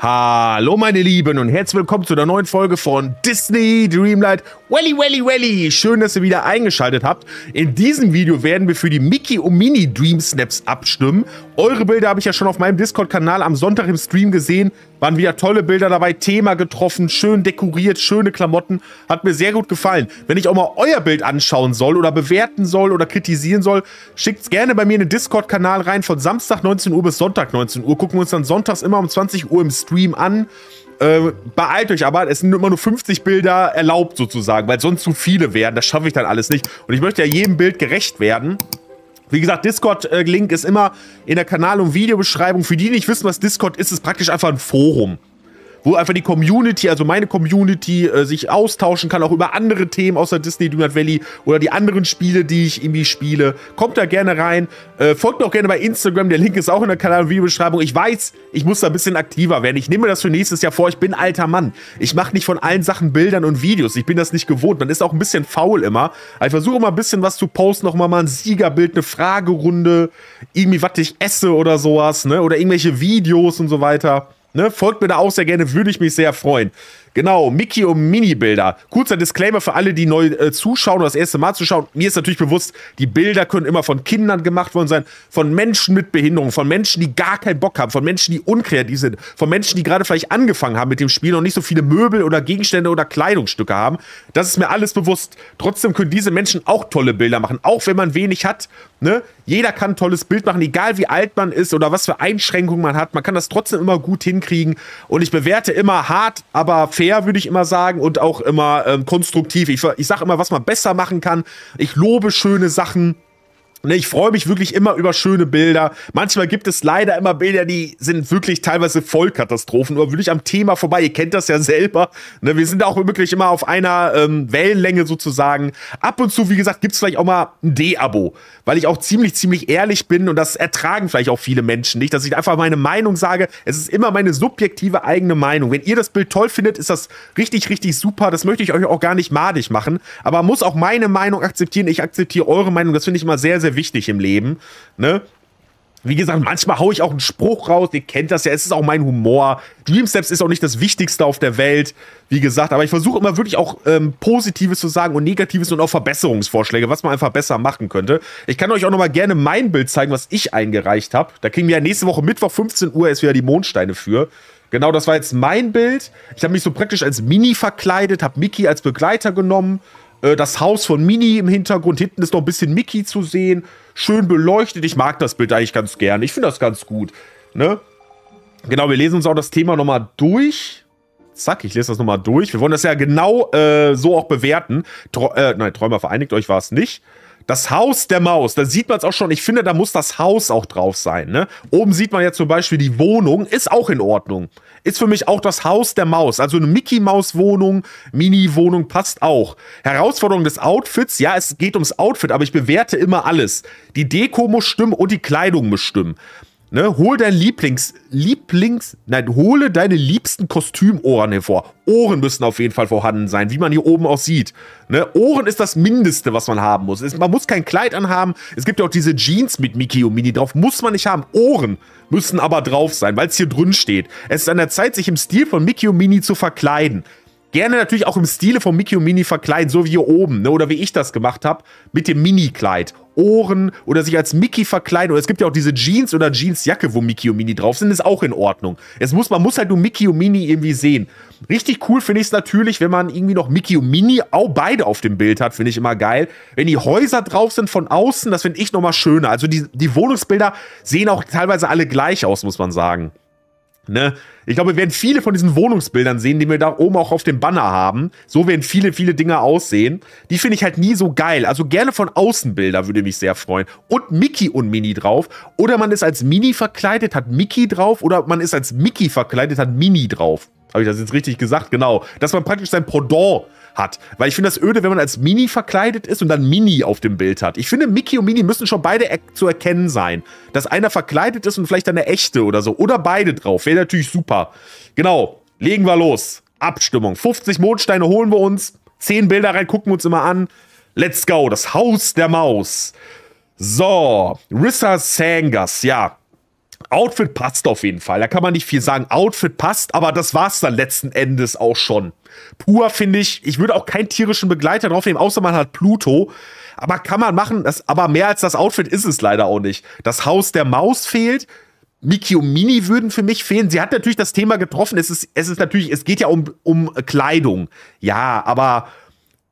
Hallo meine Lieben und herzlich willkommen zu einer neuen Folge von Disney Dreamlight Welly Welly Welly. Schön, dass ihr wieder eingeschaltet habt. In diesem Video werden wir für die Mickey und Mini Dream Snaps abstimmen. Eure Bilder habe ich ja schon auf meinem Discord-Kanal am Sonntag im Stream gesehen. Waren wieder tolle Bilder dabei, Thema getroffen, schön dekoriert, schöne Klamotten. Hat mir sehr gut gefallen. Wenn ich auch mal euer Bild anschauen soll oder bewerten soll oder kritisieren soll, schickt's gerne bei mir in den Discord-Kanal rein von Samstag 19 Uhr bis Sonntag 19 Uhr. Gucken wir uns dann sonntags immer um 20 Uhr im Stream an. Äh, beeilt euch aber, es sind immer nur 50 Bilder erlaubt sozusagen, weil sonst zu viele werden. Das schaffe ich dann alles nicht. Und ich möchte ja jedem Bild gerecht werden. Wie gesagt, Discord-Link ist immer in der Kanal- und Videobeschreibung. Für die, die nicht wissen, was Discord ist, ist es praktisch einfach ein Forum wo einfach die Community, also meine Community, äh, sich austauschen kann, auch über andere Themen außer Disney Dreamlight Valley oder die anderen Spiele, die ich irgendwie spiele. Kommt da gerne rein. Äh, folgt auch gerne bei Instagram. Der Link ist auch in der Kanal- und Videobeschreibung. Ich weiß, ich muss da ein bisschen aktiver werden. Ich nehme das für nächstes Jahr vor. Ich bin alter Mann. Ich mache nicht von allen Sachen Bildern und Videos. Ich bin das nicht gewohnt. Man ist auch ein bisschen faul immer. Also ich versuche mal ein bisschen was zu posten. noch mal, mal ein Siegerbild, eine Fragerunde. Irgendwie, was ich esse oder sowas. Ne? Oder irgendwelche Videos und so weiter. Ne, folgt mir da auch sehr gerne, würde ich mich sehr freuen. Genau, Mickey und Mini-Bilder. Kurzer Disclaimer für alle, die neu äh, zuschauen oder das erste Mal zuschauen. Mir ist natürlich bewusst, die Bilder können immer von Kindern gemacht worden sein, von Menschen mit Behinderung, von Menschen, die gar keinen Bock haben, von Menschen, die unkreativ sind, von Menschen, die gerade vielleicht angefangen haben mit dem Spiel und nicht so viele Möbel oder Gegenstände oder Kleidungsstücke haben. Das ist mir alles bewusst. Trotzdem können diese Menschen auch tolle Bilder machen, auch wenn man wenig hat. Ne? Jeder kann ein tolles Bild machen, egal wie alt man ist oder was für Einschränkungen man hat. Man kann das trotzdem immer gut hinkriegen. Und ich bewerte immer hart, aber fair, würde ich immer sagen, und auch immer ähm, konstruktiv. Ich, ich sage immer, was man besser machen kann. Ich lobe schöne Sachen. Ne, ich freue mich wirklich immer über schöne Bilder. Manchmal gibt es leider immer Bilder, die sind wirklich teilweise Vollkatastrophen. Oder will ich am Thema vorbei? Ihr kennt das ja selber. Ne, wir sind auch wirklich immer auf einer ähm, Wellenlänge sozusagen. Ab und zu, wie gesagt, gibt es vielleicht auch mal ein D-Abo. Weil ich auch ziemlich, ziemlich ehrlich bin und das ertragen vielleicht auch viele Menschen nicht, dass ich einfach meine Meinung sage. Es ist immer meine subjektive eigene Meinung. Wenn ihr das Bild toll findet, ist das richtig, richtig super. Das möchte ich euch auch gar nicht madig machen. Aber man muss auch meine Meinung akzeptieren. Ich akzeptiere eure Meinung. Das finde ich immer sehr, sehr sehr wichtig im Leben. Ne? Wie gesagt, manchmal haue ich auch einen Spruch raus, ihr kennt das ja, es ist auch mein Humor. Dream Steps ist auch nicht das Wichtigste auf der Welt, wie gesagt, aber ich versuche immer wirklich auch ähm, Positives zu sagen und Negatives und auch Verbesserungsvorschläge, was man einfach besser machen könnte. Ich kann euch auch nochmal gerne mein Bild zeigen, was ich eingereicht habe. Da kriegen wir ja nächste Woche Mittwoch 15 Uhr erst wieder die Mondsteine für. Genau, das war jetzt mein Bild. Ich habe mich so praktisch als Mini verkleidet, habe Mickey als Begleiter genommen äh, das Haus von Mini im Hintergrund, hinten ist noch ein bisschen Mickey zu sehen, schön beleuchtet. Ich mag das Bild eigentlich ganz gerne. Ich finde das ganz gut. Ne? Genau, wir lesen uns auch das Thema nochmal durch. Zack, ich lese das nochmal durch. Wir wollen das ja genau äh, so auch bewerten. Tr äh, nein, Träumer vereinigt euch war es nicht. Das Haus der Maus, da sieht man es auch schon. Ich finde, da muss das Haus auch drauf sein. Ne? Oben sieht man ja zum Beispiel die Wohnung, ist auch in Ordnung. Ist für mich auch das Haus der Maus. Also eine Mickey-Maus-Wohnung, Mini-Wohnung passt auch. Herausforderung des Outfits, ja, es geht ums Outfit, aber ich bewerte immer alles. Die Deko muss stimmen und die Kleidung muss stimmen. Ne, hol dein Lieblings, Lieblings, nein, hole deine liebsten Kostümohren hervor. Ohren müssen auf jeden Fall vorhanden sein, wie man hier oben auch sieht. Ne, Ohren ist das Mindeste, was man haben muss. Es, man muss kein Kleid anhaben. Es gibt ja auch diese Jeans mit Mickey und Mini drauf. Muss man nicht haben. Ohren müssen aber drauf sein, weil es hier drin steht. Es ist an der Zeit, sich im Stil von Mickey und Mini zu verkleiden. Gerne natürlich auch im Stile von Mickey und Mini verkleiden, so wie hier oben, ne, oder wie ich das gemacht habe, mit dem Mini-Kleid. Ohren oder sich als Mickey verkleiden. Oder es gibt ja auch diese Jeans oder Jeansjacke, wo Mickey und Minnie drauf sind, ist auch in Ordnung. Es muss, man muss halt nur Mickey und Minnie irgendwie sehen. Richtig cool finde ich es natürlich, wenn man irgendwie noch Mickey und Minnie auch beide auf dem Bild hat, finde ich immer geil. Wenn die Häuser drauf sind von außen, das finde ich nochmal schöner. Also die, die Wohnungsbilder sehen auch teilweise alle gleich aus, muss man sagen. Ne? Ich glaube, wir werden viele von diesen Wohnungsbildern sehen, die wir da oben auch auf dem Banner haben. So werden viele, viele Dinge aussehen. Die finde ich halt nie so geil. Also gerne von Außenbilder würde mich sehr freuen. Und Mickey und Mini drauf. Oder man ist als Mini verkleidet, hat Mickey drauf. Oder man ist als Mickey verkleidet, hat Mini drauf. Habe ich das jetzt richtig gesagt? Genau. Dass man praktisch sein Pendant hat. Weil ich finde das öde, wenn man als Mini verkleidet ist und dann Mini auf dem Bild hat. Ich finde, Mickey und Mini müssen schon beide er zu erkennen sein. Dass einer verkleidet ist und vielleicht dann eine echte oder so. Oder beide drauf. Wäre natürlich super. Genau. Legen wir los. Abstimmung. 50 Mondsteine holen wir uns. 10 Bilder rein, gucken wir uns immer an. Let's go. Das Haus der Maus. So. Rissa Sangas. Ja. Outfit passt auf jeden Fall. Da kann man nicht viel sagen. Outfit passt, aber das war es dann letzten Endes auch schon. Pur finde ich, ich würde auch keinen tierischen Begleiter draufnehmen, außer man hat Pluto. Aber kann man machen, das, aber mehr als das Outfit ist es leider auch nicht. Das Haus der Maus fehlt. Miki und Mini würden für mich fehlen. Sie hat natürlich das Thema getroffen. Es ist, es ist natürlich, es geht ja um, um Kleidung. Ja, aber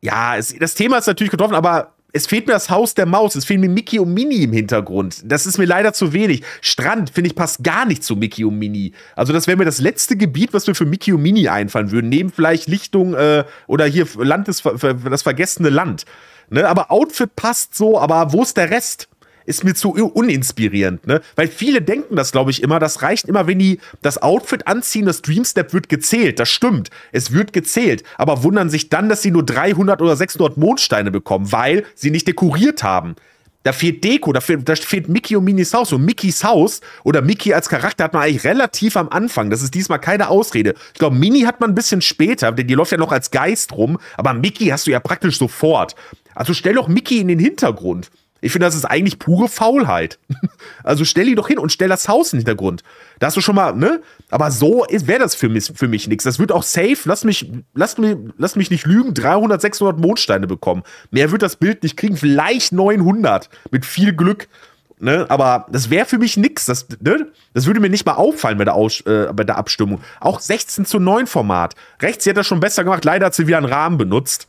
ja, es, das Thema ist natürlich getroffen, aber es fehlt mir das Haus der Maus, es fehlen mir Mickey und Minnie im Hintergrund. Das ist mir leider zu wenig. Strand, finde ich, passt gar nicht zu Mickey und Minnie. Also, das wäre mir das letzte Gebiet, was mir für Mickey und Minnie einfallen würden. Neben vielleicht Lichtung äh, oder hier Land des, das vergessene Land. Ne? Aber Outfit passt so, aber wo ist der Rest? ist mir zu uninspirierend, ne? Weil viele denken das, glaube ich, immer. Das reicht immer, wenn die das Outfit anziehen, das Dreamstep wird gezählt. Das stimmt. Es wird gezählt. Aber wundern sich dann, dass sie nur 300 oder 600 Mondsteine bekommen, weil sie nicht dekoriert haben. Da fehlt Deko, da fehlt, da fehlt Mickey und Minis Haus. Und Mickeys Haus oder Mickey als Charakter hat man eigentlich relativ am Anfang. Das ist diesmal keine Ausrede. Ich glaube, Mini hat man ein bisschen später, denn die läuft ja noch als Geist rum. Aber Mickey hast du ja praktisch sofort. Also stell doch Mickey in den Hintergrund. Ich finde, das ist eigentlich pure Faulheit. Also stell die doch hin und stell das Haus in den Hintergrund. Da hast du schon mal, ne? Aber so wäre das für mich, für mich nichts. Das wird auch safe, lass mich, lass, mich, lass mich nicht lügen, 300, 600 Mondsteine bekommen. Mehr wird das Bild nicht kriegen, vielleicht 900 mit viel Glück. Ne? Aber das wäre für mich nix. Das, ne? das würde mir nicht mal auffallen bei der, Aus äh, bei der Abstimmung. Auch 16 zu 9 Format. Rechts, sie hat das schon besser gemacht. Leider hat sie wieder einen Rahmen benutzt.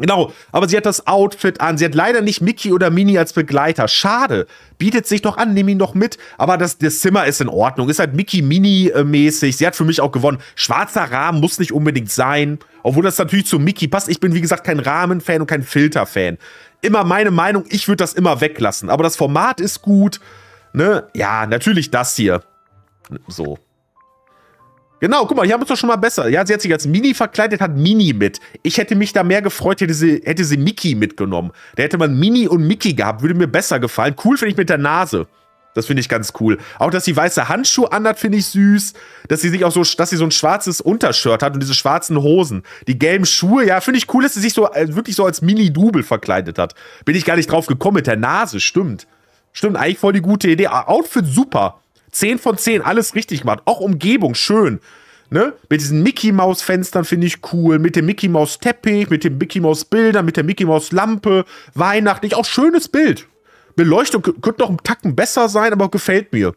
Genau, aber sie hat das Outfit an. Sie hat leider nicht Mickey oder Minnie als Begleiter. Schade. Bietet sich doch an, nimm ihn doch mit. Aber das, das Zimmer ist in Ordnung. Ist halt mickey mini äh, mäßig Sie hat für mich auch gewonnen. Schwarzer Rahmen muss nicht unbedingt sein. Obwohl das natürlich zu Mickey passt. Ich bin, wie gesagt, kein Rahmen-Fan und kein Filter-Fan. Immer meine Meinung, ich würde das immer weglassen. Aber das Format ist gut. Ne? Ja, natürlich das hier. So. Genau, guck mal, hier haben wir es doch schon mal besser. Ja, sie hat sich als Mini verkleidet, hat Mini mit. Ich hätte mich da mehr gefreut, hätte sie, hätte sie Mickey mitgenommen. Da hätte man Mini und Mickey gehabt, würde mir besser gefallen. Cool finde ich mit der Nase. Das finde ich ganz cool. Auch, dass sie weiße Handschuhe anhat, finde ich süß. Dass sie sich auch so, dass sie so ein schwarzes Untershirt hat und diese schwarzen Hosen. Die gelben Schuhe, ja, finde ich cool, dass sie sich so äh, wirklich so als Mini-Double verkleidet hat. Bin ich gar nicht drauf gekommen mit der Nase, stimmt. Stimmt, eigentlich voll die gute Idee. Outfit super. 10 von 10, alles richtig gemacht. Auch Umgebung, schön. Ne? Mit diesen Mickey Maus Fenstern finde ich cool, mit dem Mickey Maus Teppich, mit dem Mickey Maus Bildern, mit der Mickey Maus Lampe, weihnachtlich, auch schönes Bild. Beleuchtung könnte noch einen Tacken besser sein, aber gefällt mir.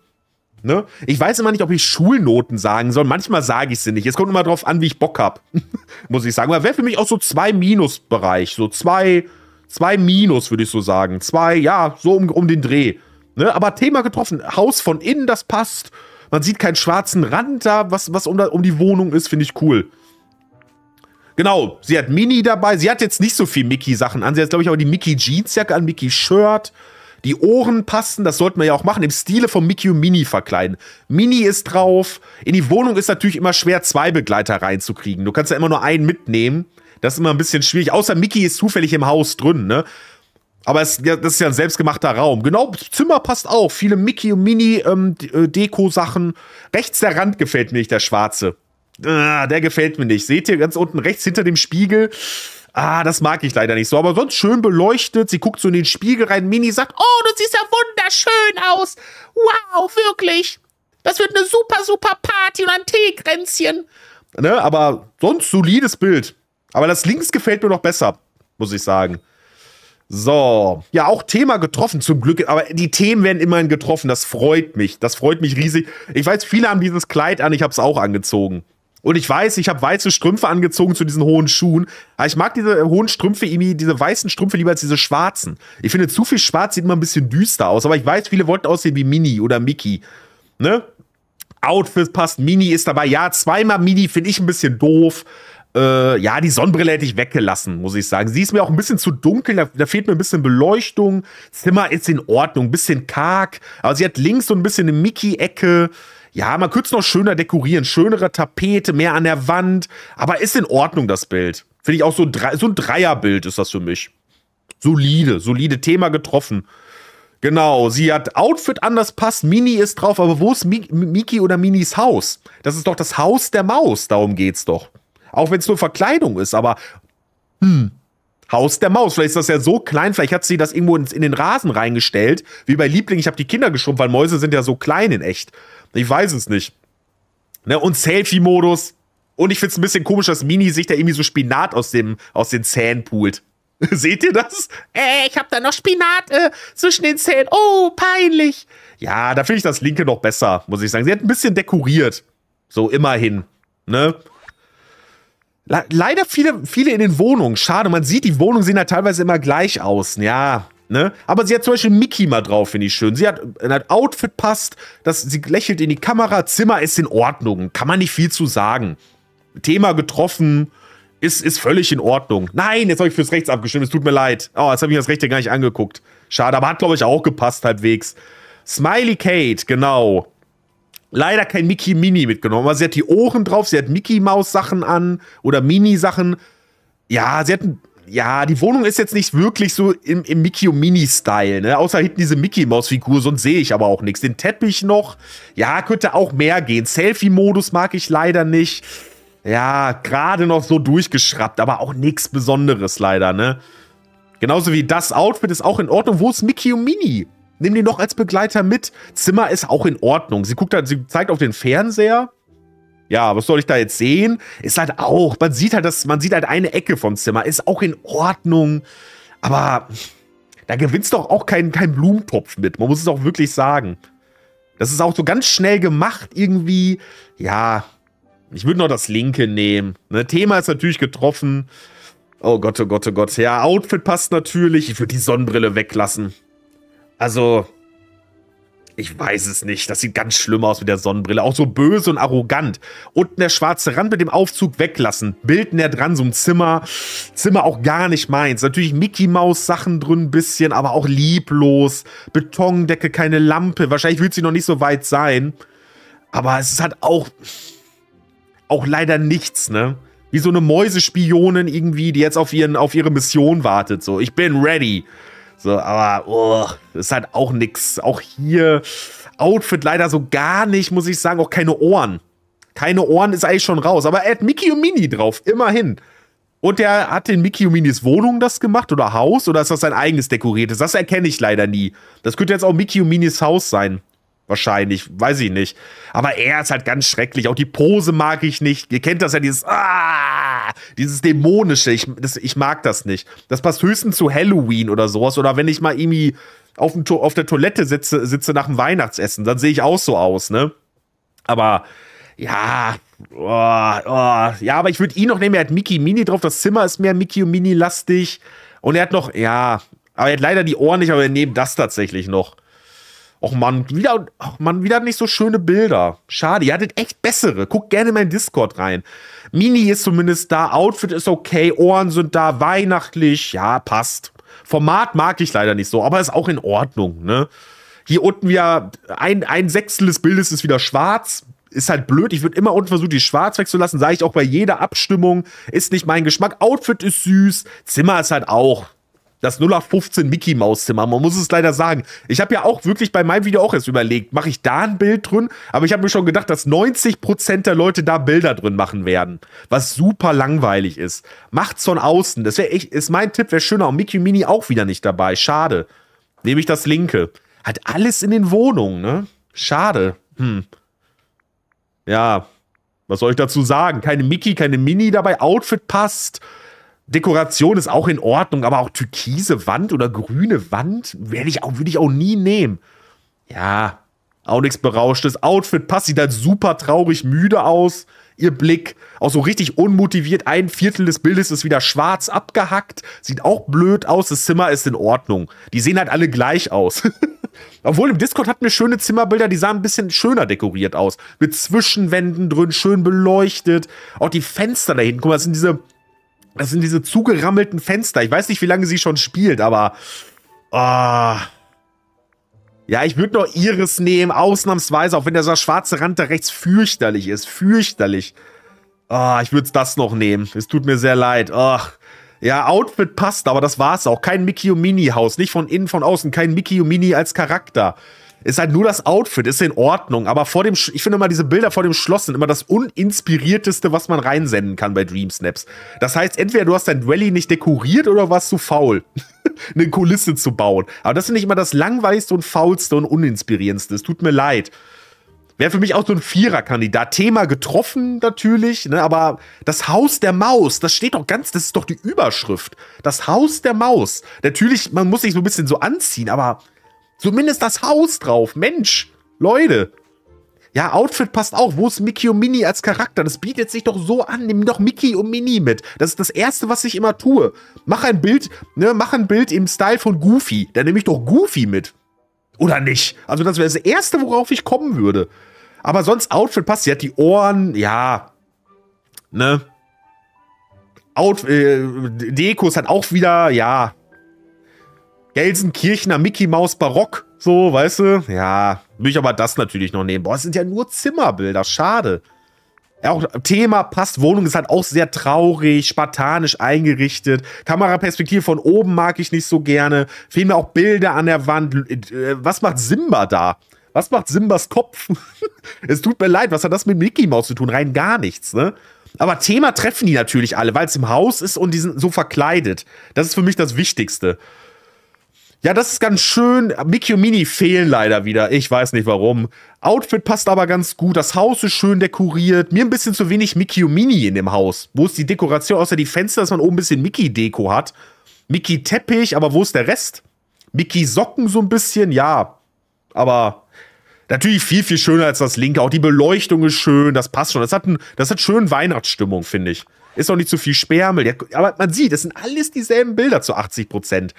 Ne? Ich weiß immer nicht, ob ich Schulnoten sagen soll. Manchmal sage ich sie nicht. Jetzt kommt immer drauf an, wie ich Bock habe. Muss ich sagen. Aber wäre für mich auch so zwei Minus-Bereich. So zwei, zwei Minus, würde ich so sagen. Zwei, ja, so um, um den Dreh. Ne? Aber Thema getroffen. Haus von innen, das passt. Man sieht keinen schwarzen Rand da, was, was um, da, um die Wohnung ist, finde ich cool. Genau, sie hat Mini dabei. Sie hat jetzt nicht so viel Mickey-Sachen an. Sie hat, glaube ich, aber die Mickey-Jeansjacke an, Mickey-Shirt. Die Ohren passen, das sollten wir ja auch machen, im Stile von Mickey und Mini verkleiden. Mini ist drauf. In die Wohnung ist natürlich immer schwer, zwei Begleiter reinzukriegen. Du kannst ja immer nur einen mitnehmen. Das ist immer ein bisschen schwierig. Außer Mickey ist zufällig im Haus drin, ne? Aber es, das ist ja ein selbstgemachter Raum. Genau, Zimmer passt auch. Viele Mickey und Mini ähm, äh, Deko-Sachen. Rechts der Rand gefällt mir nicht, der schwarze. Ah, der gefällt mir nicht. Seht ihr ganz unten rechts hinter dem Spiegel? Ah, das mag ich leider nicht so. Aber sonst schön beleuchtet. Sie guckt so in den Spiegel rein. Mini sagt, oh, du siehst ja wunderschön aus. Wow, wirklich. Das wird eine super, super Party und ein Teekränzchen. Ne, aber sonst solides Bild. Aber das links gefällt mir noch besser, muss ich sagen. So, ja, auch Thema getroffen zum Glück, aber die Themen werden immerhin getroffen. Das freut mich. Das freut mich riesig. Ich weiß, viele haben dieses Kleid an, ich habe es auch angezogen. Und ich weiß, ich habe weiße Strümpfe angezogen zu diesen hohen Schuhen. Aber ich mag diese hohen Strümpfe diese weißen Strümpfe lieber als diese schwarzen. Ich finde, zu viel schwarz sieht immer ein bisschen düster aus. Aber ich weiß, viele wollten aussehen wie Mini oder Mickey. Ne? Outfit passt, Mini ist dabei. Ja, zweimal Mini finde ich ein bisschen doof. Äh, ja, die Sonnenbrille hätte ich weggelassen, muss ich sagen. Sie ist mir auch ein bisschen zu dunkel, da, da fehlt mir ein bisschen Beleuchtung. Das Zimmer ist in Ordnung, ein bisschen karg. Aber sie hat links so ein bisschen eine Mickey-Ecke. Ja, man könnte es noch schöner dekorieren, schönere Tapete, mehr an der Wand. Aber ist in Ordnung, das Bild. Finde ich auch so, so ein Dreierbild ist das für mich. Solide, solide Thema getroffen. Genau, sie hat Outfit anders passt, Mini ist drauf, aber wo ist Mi Miki oder Minis Haus? Das ist doch das Haus der Maus, darum geht's doch. Auch wenn es nur Verkleidung ist, aber hm. Haus der Maus. Vielleicht ist das ja so klein, vielleicht hat sie das irgendwo in, den Rasen reingestellt, wie bei Liebling. Ich habe die Kinder geschrumpft, weil Mäuse sind ja so klein in echt. Ich weiß es nicht. Ne? Und Selfie-Modus. Und ich find's ein bisschen komisch, dass Mini sich da irgendwie so Spinat aus, dem, aus den Zähnen pult. Seht ihr das? Äh, ich hab da noch Spinat äh, zwischen den Zähnen. Oh, peinlich. Ja, da finde ich das linke noch besser, muss ich sagen. Sie hat ein bisschen dekoriert. So immerhin. Ne? Leider viele, viele in den Wohnungen. Schade, man sieht, die Wohnungen sehen da halt teilweise immer gleich aus. Ja, ne? Aber sie hat zum Beispiel Mickey mal drauf, finde ich schön. Sie hat äh, ein Outfit passt, das, sie lächelt in die Kamera, Zimmer ist in Ordnung. Kann man nicht viel zu sagen. Thema getroffen, ist, ist völlig in Ordnung. Nein, jetzt habe ich fürs Rechts abgestimmt, es tut mir leid. Oh, jetzt habe ich das Rechte gar nicht angeguckt. Schade, aber hat, glaube ich, auch gepasst halbwegs. Smiley Kate, genau leider kein Mickey Mini mitgenommen. Also sie hat die Ohren drauf, sie hat Mickey Maus Sachen an oder Mini Sachen. Ja, sie hat ein ja, die Wohnung ist jetzt nicht wirklich so im, im Mickey und Mini-Style, ne? Außer hinten diese Mickey Maus-Figur, sonst sehe ich aber auch nichts. Den Teppich noch, ja, könnte auch mehr gehen. Selfie-Modus mag ich leider nicht. Ja, gerade noch so durchgeschraubt, aber auch nichts Besonderes leider, ne? Genauso wie das Outfit ist auch in Ordnung. Wo ist Mickey und Mini? Nimm den noch als Begleiter mit. Zimmer ist auch in Ordnung. Sie guckt halt, sie zeigt auf den Fernseher. Ja, was soll ich da jetzt sehen? Ist halt auch, man sieht halt, dass man sieht halt eine Ecke vom Zimmer. Ist auch in Ordnung. Aber da gewinnst doch auch keinen kein Blumentopf mit. Man muss es auch wirklich sagen. Das ist auch so ganz schnell gemacht irgendwie. Ja, ich würde noch das linke nehmen. Ne, Thema ist natürlich getroffen. Oh Gott, oh Gott, oh Gott. Ja, Outfit passt natürlich. Ich würde die Sonnenbrille weglassen. Also, ich weiß es nicht. Das sieht ganz schlimm aus mit der Sonnenbrille. Auch so böse und arrogant. Unten der schwarze Rand mit dem Aufzug weglassen. Bilden der dran, so ein Zimmer. Zimmer auch gar nicht meins. Natürlich Mickey Maus Sachen drin ein bisschen, aber auch lieblos. Betondecke, keine Lampe. Wahrscheinlich wird sie noch nicht so weit sein. Aber es ist halt auch, auch leider nichts, ne? Wie so eine Mäusespionin irgendwie, die jetzt auf, ihren, auf ihre Mission wartet. So, ich bin ready. So, aber oh, ist halt auch nix. Auch hier Outfit leider so gar nicht, muss ich sagen. Auch keine Ohren. Keine Ohren ist eigentlich schon raus. Aber er hat Mickey und Mini drauf, immerhin. Und der hat in Mickey und Minis Wohnung das gemacht oder Haus oder ist das sein eigenes dekoriertes? Das erkenne ich leider nie. Das könnte jetzt auch Mickey und Minis Haus sein. Wahrscheinlich, weiß ich nicht. Aber er ist halt ganz schrecklich. Auch die Pose mag ich nicht. Ihr kennt das ja, dieses Ah! dieses Dämonische, ich, das, ich mag das nicht. Das passt höchstens zu Halloween oder sowas. Oder wenn ich mal irgendwie auf, dem, auf der Toilette sitze, sitze nach dem Weihnachtsessen, dann sehe ich auch so aus, ne? Aber ja, oh, oh. ja, aber ich würde ihn noch nehmen. Er hat Mickey Mini drauf. Das Zimmer ist mehr Mickey und Mini lastig. Und er hat noch, ja, aber er hat leider die Ohren nicht, aber wir nehmen das tatsächlich noch. Och man, wieder, och Mann, wieder nicht so schöne Bilder. Schade, ihr hattet echt bessere. Guckt gerne in meinen Discord rein. Mini ist zumindest da, Outfit ist okay, Ohren sind da, weihnachtlich, ja, passt. Format mag ich leider nicht so, aber ist auch in Ordnung, ne? Hier unten wieder, ein, ein Sechstel des Bildes ist wieder schwarz. Ist halt blöd. Ich würde immer unten versuchen, die schwarz wegzulassen. Sage ich auch bei jeder Abstimmung. Ist nicht mein Geschmack. Outfit ist süß. Zimmer ist halt auch das 0815 Mickey Maus Zimmer. Man muss es leider sagen. Ich habe ja auch wirklich bei meinem Video auch erst überlegt, mache ich da ein Bild drin? Aber ich habe mir schon gedacht, dass 90% der Leute da Bilder drin machen werden, was super langweilig ist. Macht's von außen. Das wäre echt ist mein Tipp, wäre schöner und Mickey Mini auch wieder nicht dabei. Schade. Nehme ich das linke. Hat alles in den Wohnungen, ne? Schade. Hm. Ja, was soll ich dazu sagen? Keine Mickey, keine Mini dabei, Outfit passt. Dekoration ist auch in Ordnung, aber auch türkise Wand oder grüne Wand würde ich, auch, würd ich auch nie nehmen. Ja, auch nichts berauschtes. Outfit passt, sieht halt super traurig müde aus. Ihr Blick, auch so richtig unmotiviert. Ein Viertel des Bildes ist wieder schwarz abgehackt. Sieht auch blöd aus. Das Zimmer ist in Ordnung. Die sehen halt alle gleich aus. Obwohl im Discord hatten wir schöne Zimmerbilder, die sahen ein bisschen schöner dekoriert aus. Mit Zwischenwänden drin, schön beleuchtet. Auch die Fenster da hinten. Guck mal, das sind diese das sind diese zugerammelten Fenster. Ich weiß nicht, wie lange sie schon spielt, aber. Oh. Ja, ich würde noch Iris nehmen, ausnahmsweise, auch wenn der so schwarze Rand da rechts fürchterlich ist. Fürchterlich. Ah, oh, ich würde das noch nehmen. Es tut mir sehr leid. Ach. Ja, Outfit passt, aber das war's auch. Kein Mickey und Mini Haus. Nicht von innen, von außen. Kein Mickey und Mini als Charakter. Ist halt nur das Outfit, ist in Ordnung. Aber vor dem, ich finde mal, diese Bilder vor dem Schloss sind immer das uninspirierteste, was man reinsenden kann bei Dream Snaps. Das heißt, entweder du hast dein Rally nicht dekoriert oder warst zu faul, eine Kulisse zu bauen. Aber das finde ich immer das langweiligste und faulste und uninspirierendste. Es tut mir leid. Wäre für mich auch so ein Viererkandidat. Thema getroffen natürlich, ne, aber das Haus der Maus, das steht doch ganz, das ist doch die Überschrift. Das Haus der Maus. Natürlich, man muss sich so ein bisschen so anziehen, aber Zumindest das Haus drauf. Mensch, Leute. Ja, Outfit passt auch. Wo ist Mickey und Minnie als Charakter? Das bietet sich doch so an. Nimm doch Mickey und Minnie mit. Das ist das Erste, was ich immer tue. Mach ein Bild, ne, mach ein Bild im Style von Goofy. Dann nehme ich doch Goofy mit. Oder nicht? Also, das wäre das Erste, worauf ich kommen würde. Aber sonst, Outfit passt. Sie hat die Ohren, ja. Ne? Outfit, äh, Dekos hat auch wieder, ja, Gelsenkirchener Mickey Maus Barock. So, weißt du? Ja, will ich aber das natürlich noch nehmen. Boah, es sind ja nur Zimmerbilder. Schade. auch Thema passt. Wohnung ist halt auch sehr traurig, spartanisch eingerichtet. Kameraperspektive von oben mag ich nicht so gerne. Fehlen mir auch Bilder an der Wand. Äh, was macht Simba da? Was macht Simbas Kopf? es tut mir leid, was hat das mit Mickey Mouse zu tun? Rein gar nichts, ne? Aber Thema treffen die natürlich alle, weil es im Haus ist und die sind so verkleidet. Das ist für mich das Wichtigste. Ja, das ist ganz schön. Mickey und Mini fehlen leider wieder. Ich weiß nicht warum. Outfit passt aber ganz gut. Das Haus ist schön dekoriert. Mir ein bisschen zu wenig Mickey und Mini in dem Haus. Wo ist die Dekoration? Außer die Fenster, dass man oben ein bisschen Mickey-Deko hat. Mickey-Teppich, aber wo ist der Rest? Mickey-Socken so ein bisschen, ja. Aber natürlich viel, viel schöner als das linke. Auch die Beleuchtung ist schön. Das passt schon. Das hat, ein, das hat schön Weihnachtsstimmung, finde ich. Ist auch nicht zu viel Sperrmüll. Aber man sieht, das sind alles dieselben Bilder zu 80 Prozent.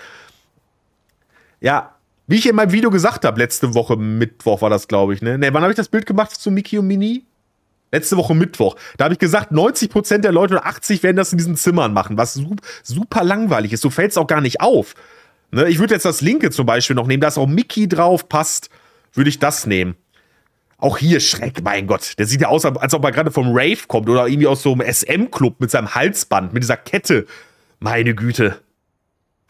Ja, wie ich in meinem Video gesagt habe, letzte Woche Mittwoch war das, glaube ich. Ne, Ne, wann habe ich das Bild gemacht zu Mickey und Mini? Letzte Woche Mittwoch. Da habe ich gesagt, 90% der Leute oder 80 werden das in diesen Zimmern machen, was super langweilig ist. So fällt es auch gar nicht auf. Ne? Ich würde jetzt das linke zum Beispiel noch nehmen, da ist auch Mickey drauf, passt. Würde ich das nehmen. Auch hier Schreck, mein Gott. Der sieht ja aus, als ob er gerade vom Rave kommt oder irgendwie aus so einem SM-Club mit seinem Halsband, mit dieser Kette. Meine Güte.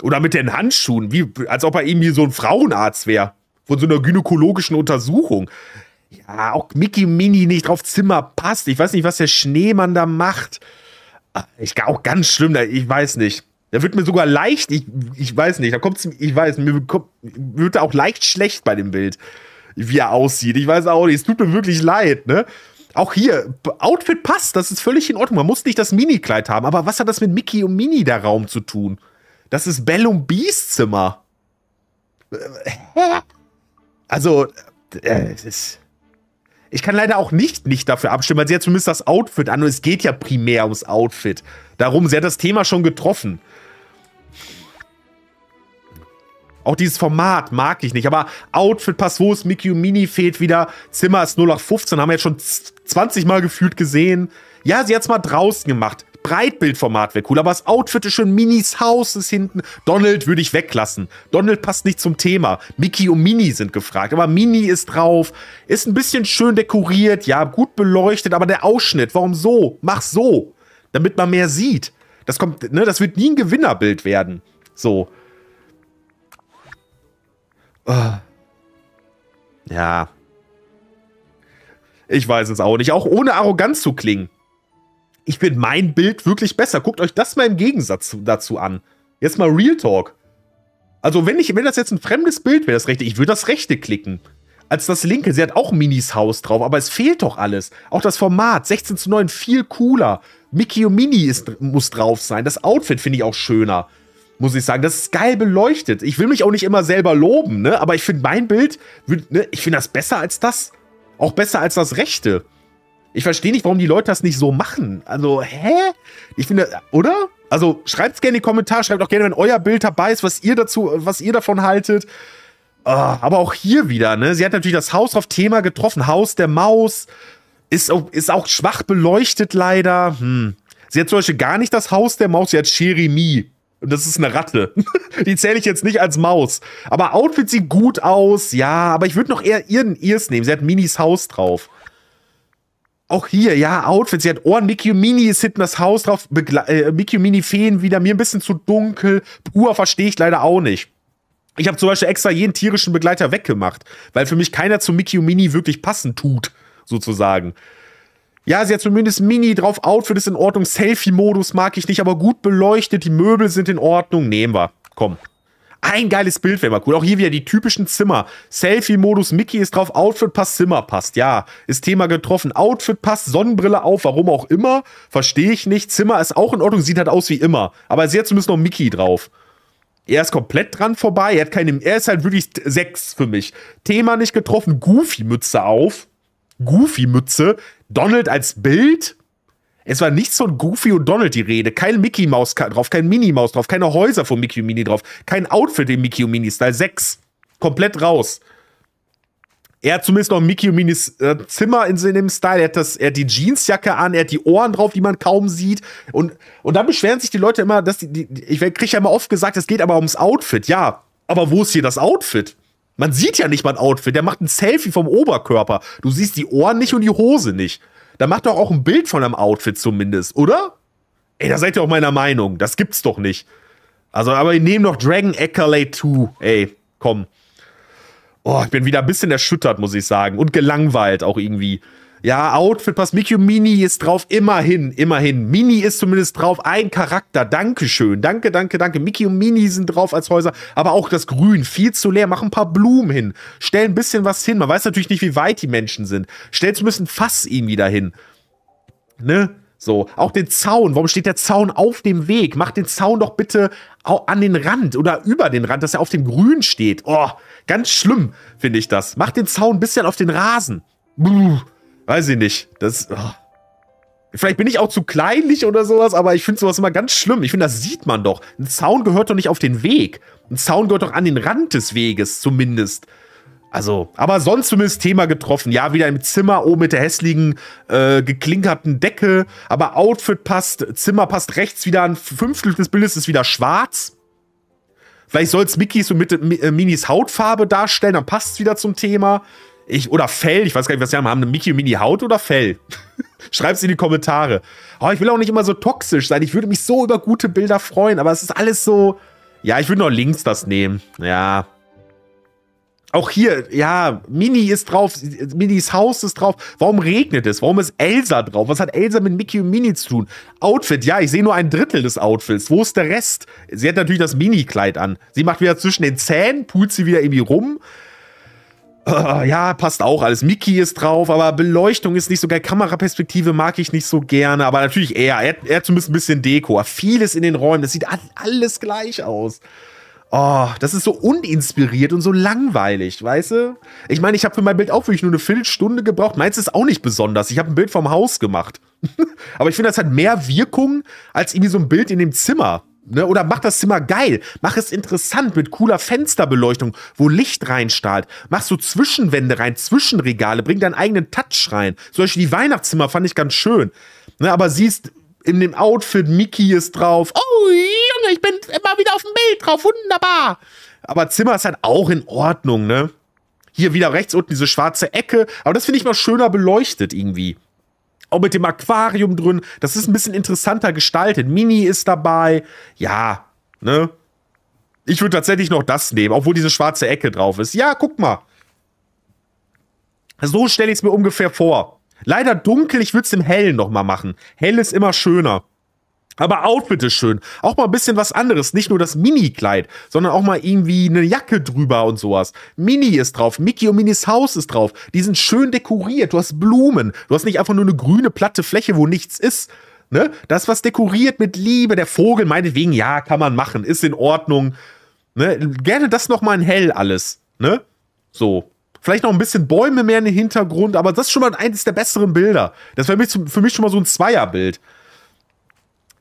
Oder mit den Handschuhen, wie, als ob er irgendwie so ein Frauenarzt wäre. Von so einer gynäkologischen Untersuchung. Ja, auch Mickey Mini nicht drauf Zimmer passt. Ich weiß nicht, was der Schneemann da macht. Ah, ich auch ganz schlimm, ich weiß nicht. Da wird mir sogar leicht, ich, ich weiß nicht, da kommt's, ich weiß, mir kommt, wird da auch leicht schlecht bei dem Bild, wie er aussieht. Ich weiß auch nicht, es tut mir wirklich leid, ne? Auch hier, Outfit passt, das ist völlig in Ordnung. Man muss nicht das Mini-Kleid haben, aber was hat das mit Mickey und Mini da Raum zu tun? Das ist Bellum Bees Zimmer. Also, äh, ist, ich kann leider auch nicht nicht dafür abstimmen, weil sie hat zumindest das Outfit an und es geht ja primär ums Outfit. Darum, sie hat das Thema schon getroffen. Auch dieses Format mag ich nicht, aber Outfit passt, wo es Mickey und Mini fehlt wieder. Zimmer ist 0815, haben wir jetzt schon 20 Mal gefühlt gesehen. Ja, sie hat es mal draußen gemacht. Breitbildformat wäre cool, aber das Outfit ist schön, Minis Haus ist hinten. Donald würde ich weglassen. Donald passt nicht zum Thema. Mickey und Mini sind gefragt, aber Mini ist drauf. Ist ein bisschen schön dekoriert, ja, gut beleuchtet, aber der Ausschnitt, warum so? Mach so, damit man mehr sieht. Das kommt, ne, das wird nie ein Gewinnerbild werden. So. Ah. Ja. Ich weiß es auch nicht, auch ohne Arroganz zu klingen ich bin mein Bild wirklich besser. Guckt euch das mal im Gegensatz dazu an. Jetzt mal Real Talk. Also wenn, ich, wenn das jetzt ein fremdes Bild wäre, das rechte, ich würde das rechte klicken. Als das linke, sie hat auch Minis Haus drauf, aber es fehlt doch alles. Auch das Format, 16 zu 9, viel cooler. Mickey und Mini ist, muss drauf sein. Das Outfit finde ich auch schöner, muss ich sagen. Das ist geil beleuchtet. Ich will mich auch nicht immer selber loben, ne? aber ich finde mein Bild, ne? ich finde das besser als das. Auch besser als das rechte. Ich verstehe nicht, warum die Leute das nicht so machen. Also, hä? Ich finde, oder? Also, schreibt es gerne in die Kommentare, schreibt auch gerne, wenn euer Bild dabei ist, was ihr dazu, was ihr davon haltet. Oh, aber auch hier wieder, ne? Sie hat natürlich das Haus auf Thema getroffen. Haus der Maus ist auch, ist auch schwach beleuchtet leider. Hm. Sie hat zum Beispiel gar nicht das Haus der Maus, sie hat Cheremie. Und das ist eine Ratte. die zähle ich jetzt nicht als Maus. Aber Outfit sieht gut aus, ja. Aber ich würde noch eher ihren ihrs nehmen. Sie hat Minis Haus drauf. Auch hier, ja, Outfit. Sie hat Ohren. Mickey und Mini ist hinten das Haus drauf. Begle äh, Mickey und Mini fehlen wieder. Mir ein bisschen zu dunkel. Pua verstehe ich leider auch nicht. Ich habe zum Beispiel extra jeden tierischen Begleiter weggemacht, weil für mich keiner zu Mickey und Mini wirklich passen tut, sozusagen. Ja, sie hat zumindest Mini drauf. Outfit ist in Ordnung. Selfie-Modus mag ich nicht, aber gut beleuchtet. Die Möbel sind in Ordnung. Nehmen wir. Komm. Ein geiles Bild wäre mal cool. Auch hier wieder die typischen Zimmer. Selfie-Modus, Mickey ist drauf, Outfit passt, Zimmer passt. Ja, ist Thema getroffen. Outfit passt, Sonnenbrille auf, warum auch immer. Verstehe ich nicht. Zimmer ist auch in Ordnung, sieht halt aus wie immer. Aber es ist zumindest noch Mickey drauf. Er ist komplett dran vorbei. Er hat keine. Er ist halt wirklich sechs für mich. Thema nicht getroffen. Goofy-Mütze auf. Goofy-Mütze. Donald als Bild. Es war nicht von Goofy und Donald die Rede. Kein Mickey Maus drauf, kein Minnie Maus drauf, keine Häuser von Mickey und Minnie drauf, kein Outfit im Mickey und Minnie Style 6. Komplett raus. Er hat zumindest noch Mickey und Minis äh, Zimmer in, in dem Style. Er hat, das, er hat die Jeansjacke an, er hat die Ohren drauf, die man kaum sieht. Und, und dann beschweren sich die Leute immer, dass die, die ich kriege ja immer oft gesagt, es geht aber ums Outfit. Ja, aber wo ist hier das Outfit? Man sieht ja nicht mal ein Outfit. Der macht ein Selfie vom Oberkörper. Du siehst die Ohren nicht und die Hose nicht. Da macht doch auch ein Bild von einem Outfit zumindest, oder? Ey, da seid ihr auch meiner Meinung. Das gibt's doch nicht. Also, aber ich nehme noch Dragon Accolade 2. Ey, komm. Oh, ich bin wieder ein bisschen erschüttert, muss ich sagen. Und gelangweilt auch irgendwie. Ja, Outfit passt. Mickey und Mini ist drauf, immerhin, immerhin. Mini ist zumindest drauf, ein Charakter. Dankeschön. Danke, danke, danke. Mickey und Mini sind drauf als Häuser, aber auch das Grün, viel zu leer. Mach ein paar Blumen hin. Stell ein bisschen was hin. Man weiß natürlich nicht, wie weit die Menschen sind. Stell zumindest ein Fass irgendwie hin. Ne? So, auch den Zaun. Warum steht der Zaun auf dem Weg? Mach den Zaun doch bitte an den Rand oder über den Rand, dass er auf dem Grün steht. Oh, ganz schlimm finde ich das. Mach den Zaun ein bisschen auf den Rasen. Buh. Weiß ich nicht. Das. Oh. Vielleicht bin ich auch zu kleinlich oder sowas, aber ich finde sowas immer ganz schlimm. Ich finde, das sieht man doch. Ein Zaun gehört doch nicht auf den Weg. Ein Zaun gehört doch an den Rand des Weges, zumindest. Also, aber sonst zumindest Thema getroffen. Ja, wieder im Zimmer oben mit der hässlichen, äh, geklinkerten Decke. Aber Outfit passt, Zimmer passt rechts wieder. Ein Fünftel des Bildes ist wieder schwarz. Vielleicht soll es Mickeys und mit, äh, Minis Hautfarbe darstellen, dann passt es wieder zum Thema. Ich, oder Fell, ich weiß gar nicht, was sie haben. Haben eine Mickey und Mini Haut oder Fell? Schreib's in die Kommentare. Oh, ich will auch nicht immer so toxisch sein. Ich würde mich so über gute Bilder freuen, aber es ist alles so. Ja, ich würde noch links das nehmen. Ja. Auch hier, ja, Mini ist drauf, Minis Haus ist drauf. Warum regnet es? Warum ist Elsa drauf? Was hat Elsa mit Mickey und Mini zu tun? Outfit, ja, ich sehe nur ein Drittel des Outfits. Wo ist der Rest? Sie hat natürlich das Mini-Kleid an. Sie macht wieder zwischen den Zähnen, pult sie wieder irgendwie rum. Uh, ja, passt auch alles. Mickey ist drauf, aber Beleuchtung ist nicht so geil. Kameraperspektive mag ich nicht so gerne, aber natürlich eher. Er, er hat zumindest ein bisschen Deko. Vieles in den Räumen, das sieht alles gleich aus. Oh, das ist so uninspiriert und so langweilig, weißt du? Ich meine, ich habe für mein Bild auch wirklich nur eine Viertelstunde gebraucht. Meins ist auch nicht besonders. Ich habe ein Bild vom Haus gemacht. aber ich finde, das hat mehr Wirkung als irgendwie so ein Bild in dem Zimmer. Ne, oder mach das Zimmer geil. Mach es interessant mit cooler Fensterbeleuchtung, wo Licht reinstrahlt. Mach so Zwischenwände rein, Zwischenregale, bring deinen eigenen Touch rein. Zum Beispiel die Weihnachtszimmer fand ich ganz schön. Ne, aber siehst, in dem Outfit, Mickey ist drauf. Oh, Junge, ich bin immer wieder auf dem Bild drauf. Wunderbar. Aber Zimmer ist halt auch in Ordnung, ne? Hier wieder rechts unten diese schwarze Ecke. Aber das finde ich mal schöner beleuchtet irgendwie auch mit dem Aquarium drin. Das ist ein bisschen interessanter gestaltet. Mini ist dabei. Ja, ne? Ich würde tatsächlich noch das nehmen, obwohl diese schwarze Ecke drauf ist. Ja, guck mal. So stelle ich es mir ungefähr vor. Leider dunkel, ich würde es im Hellen nochmal machen. Hell ist immer schöner. Aber auch ist schön. Auch mal ein bisschen was anderes. Nicht nur das Mini-Kleid, sondern auch mal irgendwie eine Jacke drüber und sowas. Mini ist drauf. Mickey und Minis Haus ist drauf. Die sind schön dekoriert. Du hast Blumen. Du hast nicht einfach nur eine grüne, platte Fläche, wo nichts ist. Ne? Das, was dekoriert mit Liebe. Der Vogel, meinetwegen, ja, kann man machen. Ist in Ordnung. Ne? Gerne das nochmal in hell alles. Ne? So. Vielleicht noch ein bisschen Bäume mehr in den Hintergrund, aber das ist schon mal eines der besseren Bilder. Das wäre für mich schon mal so ein Zweierbild.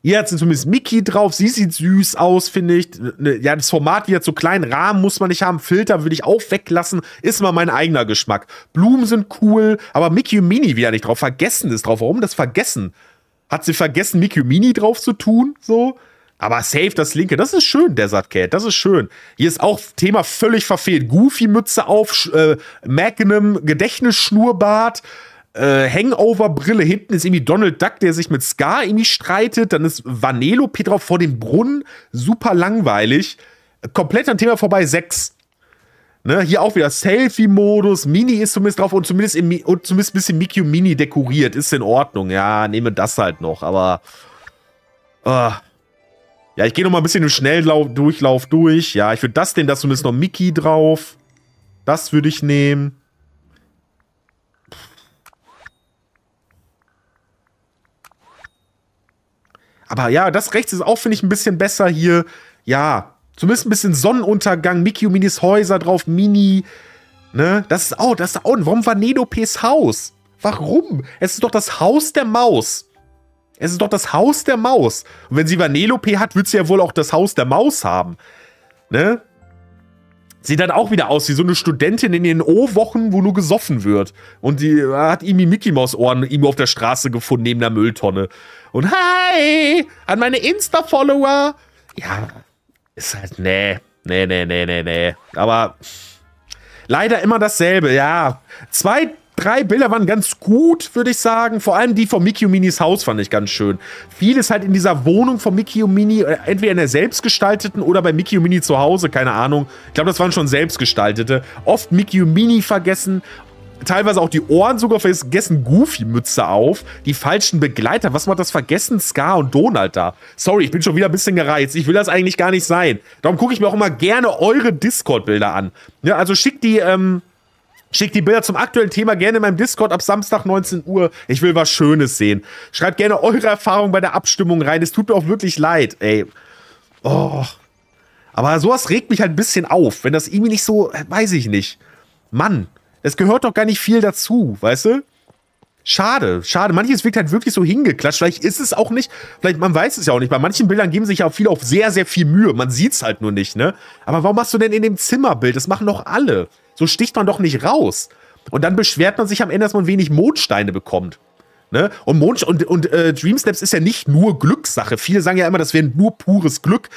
Hier hat zumindest Mickey drauf. Sie sieht süß aus, finde ich. Ne, ja, das Format wird so klein. Rahmen muss man nicht haben. Filter würde ich auch weglassen. Ist mal mein eigener Geschmack. Blumen sind cool, aber Mickey und Mini wieder nicht drauf. Vergessen ist drauf. Warum das vergessen? Hat sie vergessen, Mickey und Mini drauf zu tun? So? Aber save das linke, das ist schön, Desert Cat, das ist schön. Hier ist auch Thema völlig verfehlt. Goofy-Mütze auf, äh, Magnum, Gedächtnisschnurbart, äh, Hangover-Brille. Hinten ist irgendwie Donald Duck, der sich mit Scar irgendwie streitet. Dann ist Vanellope drauf vor dem Brunnen. Super langweilig. Komplett an Thema vorbei. Sechs. Ne, hier auch wieder Selfie-Modus. Mini ist zumindest drauf und zumindest, im, und zumindest ein bisschen Mickey und Mini dekoriert. Ist in Ordnung. Ja, nehme das halt noch. Aber. Äh. Ja, ich gehe noch mal ein bisschen im Schnelldurchlauf durch. Ja, ich würde das nehmen. Da ist zumindest noch Mickey drauf. Das würde ich nehmen. Aber ja, das rechts ist auch, finde ich, ein bisschen besser hier. Ja, zumindest ein bisschen Sonnenuntergang, Mickey und Minis Häuser drauf, Mini. Ne? Das ist auch, das ist auch. Warum war Nedopes Haus? Warum? Es ist doch das Haus der Maus. Es ist doch das Haus der Maus. Und wenn sie Vanellope hat, wird sie ja wohl auch das Haus der Maus haben. Ne? Sieht dann auch wieder aus wie so eine Studentin in den O-Wochen, wo nur gesoffen wird. Und die äh, hat irgendwie Mickey Maus Ohren irgendwo auf der Straße gefunden, neben der Mülltonne. Und hi an meine Insta-Follower. Ja, ist halt, nee, nee, nee, nee, nee, nee. Aber leider immer dasselbe, ja. Zwei, drei Bilder waren ganz gut, würde ich sagen. Vor allem die von Mickey und Minis Haus fand ich ganz schön. Vieles halt in dieser Wohnung von Mickey und Mini, äh, entweder in der selbstgestalteten oder bei Mickey und Mini zu Hause, keine Ahnung. Ich glaube, das waren schon selbstgestaltete. Oft Mickey und Mini vergessen, teilweise auch die Ohren sogar vergessen Goofy-Mütze auf, die falschen Begleiter. Was macht das vergessen Scar und Donald da? Sorry, ich bin schon wieder ein bisschen gereizt. Ich will das eigentlich gar nicht sein. Darum gucke ich mir auch immer gerne eure Discord-Bilder an. Ja, also schickt die, ähm, Schickt die Bilder zum aktuellen Thema gerne in meinem Discord ab Samstag 19 Uhr. Ich will was Schönes sehen. Schreibt gerne eure Erfahrung bei der Abstimmung rein. Es tut mir auch wirklich leid, ey. Oh. Aber sowas regt mich halt ein bisschen auf, wenn das irgendwie nicht so, weiß ich nicht. Mann. Es gehört doch gar nicht viel dazu, weißt du? Schade, schade. Manches wirkt halt wirklich so hingeklatscht. Vielleicht ist es auch nicht, vielleicht, man weiß es ja auch nicht. Bei manchen Bildern geben sich ja viele auch sehr, sehr viel Mühe. Man sieht es halt nur nicht, ne? Aber warum machst du denn in dem Zimmerbild? Das machen doch alle. So sticht man doch nicht raus. Und dann beschwert man sich am Ende, dass man wenig Mondsteine bekommt. Ne? Und, Mond und, und äh, Dreamsnaps ist ja nicht nur Glückssache. Viele sagen ja immer, das wäre nur pures Glück.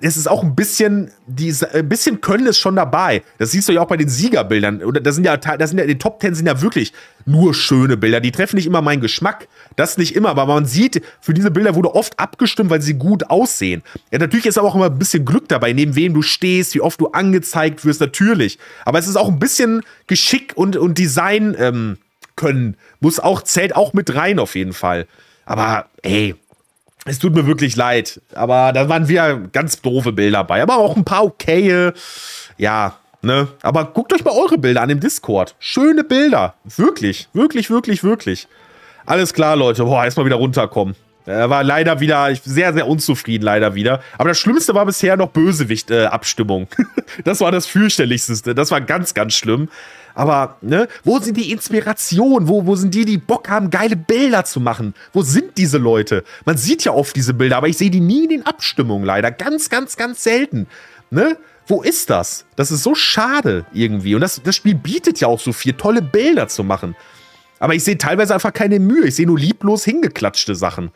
es ist auch ein bisschen, die, ein bisschen Können ist schon dabei. Das siehst du ja auch bei den Siegerbildern. Oder das sind ja, das sind ja, die Top Ten sind ja wirklich nur schöne Bilder. Die treffen nicht immer meinen Geschmack. Das nicht immer, aber man sieht, für diese Bilder wurde oft abgestimmt, weil sie gut aussehen. Ja, natürlich ist aber auch immer ein bisschen Glück dabei, neben wem du stehst, wie oft du angezeigt wirst, natürlich. Aber es ist auch ein bisschen Geschick und, und Design. Ähm, können. Muss auch, zählt auch mit rein auf jeden Fall. Aber ey, es tut mir wirklich leid. Aber da waren wir ganz doofe Bilder bei. Aber auch ein paar okaye. Ja, ne? Aber guckt euch mal eure Bilder an im Discord. Schöne Bilder. Wirklich, wirklich, wirklich, wirklich. Alles klar, Leute. Boah, erstmal wieder runterkommen. Er war leider wieder sehr, sehr unzufrieden, leider wieder. Aber das Schlimmste war bisher noch Bösewicht-Abstimmung. Äh, das war das fürchterlichste. Das war ganz, ganz schlimm. Aber, ne, wo sind die Inspirationen? Wo, wo sind die, die Bock haben, geile Bilder zu machen? Wo sind diese Leute? Man sieht ja oft diese Bilder, aber ich sehe die nie in den Abstimmungen leider. Ganz, ganz, ganz selten. Ne? Wo ist das? Das ist so schade irgendwie. Und das, das Spiel bietet ja auch so viel, tolle Bilder zu machen. Aber ich sehe teilweise einfach keine Mühe. Ich sehe nur lieblos hingeklatschte Sachen.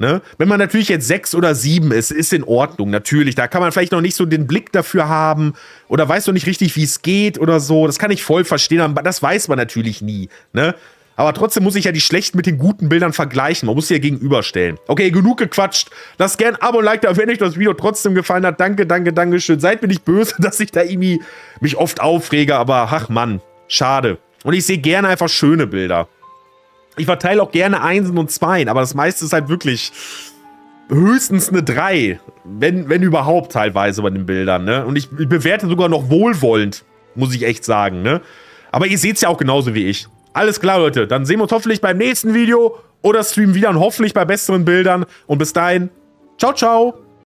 Ne? Wenn man natürlich jetzt sechs oder sieben ist, ist in Ordnung, natürlich. Da kann man vielleicht noch nicht so den Blick dafür haben oder weiß noch nicht richtig, wie es geht oder so. Das kann ich voll verstehen, aber das weiß man natürlich nie. Ne? Aber trotzdem muss ich ja die schlechten mit den guten Bildern vergleichen. Man muss sie ja gegenüberstellen. Okay, genug gequatscht. Lasst gern ein Abo, und Like da, wenn euch das Video trotzdem gefallen hat. Danke, danke, danke schön. Seid mir nicht böse, dass ich da irgendwie mich oft aufrege, aber ach Mann, schade. Und ich sehe gerne einfach schöne Bilder. Ich verteile auch gerne Einsen und Zweien, aber das meiste ist halt wirklich höchstens eine Drei. Wenn, wenn überhaupt teilweise bei den Bildern, ne? Und ich, ich bewerte sogar noch wohlwollend, muss ich echt sagen, ne? Aber ihr seht es ja auch genauso wie ich. Alles klar, Leute. Dann sehen wir uns hoffentlich beim nächsten Video oder streamen wieder und hoffentlich bei besseren Bildern. Und bis dahin, ciao, ciao.